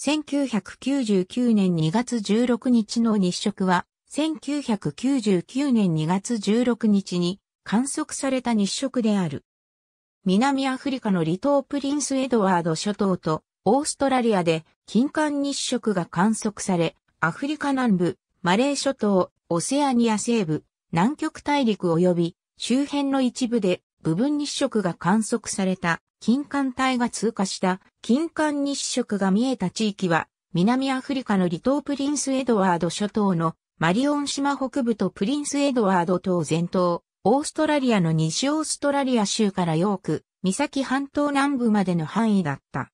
1999年2月16日の日食は、1999年2月16日に観測された日食である。南アフリカの離島プリンスエドワード諸島とオーストラリアで金環日食が観測され、アフリカ南部、マレー諸島、オセアニア西部、南極大陸及び周辺の一部で部分日食が観測された金環帯が通過した金環日食が見えた地域は南アフリカの離島プリンスエドワード諸島のマリオン島北部とプリンスエドワード島全島、オーストラリアの西オーストラリア州からヨーク、岬半島南部までの範囲だった。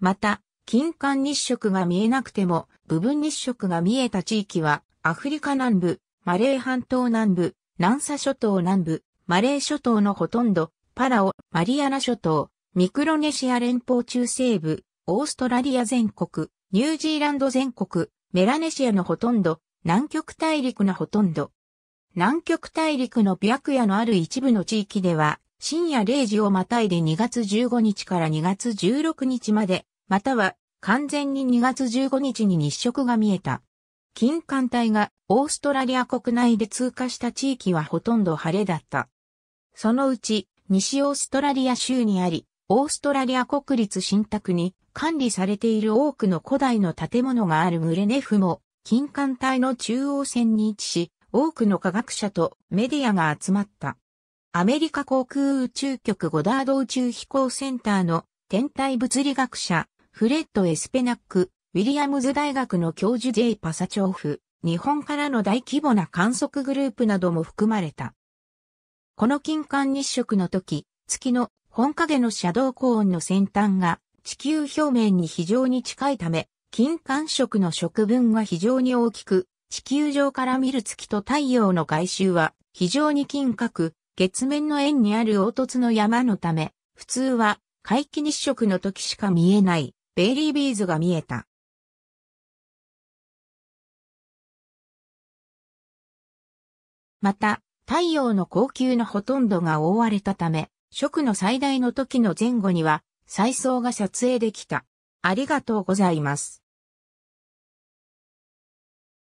また、金環日食が見えなくても部分日食が見えた地域はアフリカ南部、マレー半島南部、南沙諸島南部、マレー諸島のほとんど、パラオ、マリアナ諸島、ミクロネシア連邦中西部、オーストラリア全国、ニュージーランド全国、メラネシアのほとんど、南極大陸のほとんど。南極大陸の白夜のある一部の地域では、深夜0時をまたいで2月15日から2月16日まで、または完全に2月15日に日食が見えた。近艦隊がオーストラリア国内で通過した地域はほとんど晴れだった。そのうち、西オーストラリア州にあり、オーストラリア国立信託に管理されている多くの古代の建物がある群レネフも、金環隊の中央線に位置し、多くの科学者とメディアが集まった。アメリカ航空宇宙局ゴダード宇宙飛行センターの天体物理学者、フレッド・エスペナック、ウィリアムズ大学の教授 J・ パサチョーフ、日本からの大規模な観測グループなども含まれた。この金環日食の時、月の本影のシャドウコーンの先端が地球表面に非常に近いため、金環食の食分は非常に大きく、地球上から見る月と太陽の外周は非常に金閣、月面の円にある凹凸の山のため、普通は皆既日食の時しか見えないベイリービーズが見えた。また、太陽の光球のほとんどが覆われたため、食の最大の時の前後には、再送が撮影できた。ありがとうございます。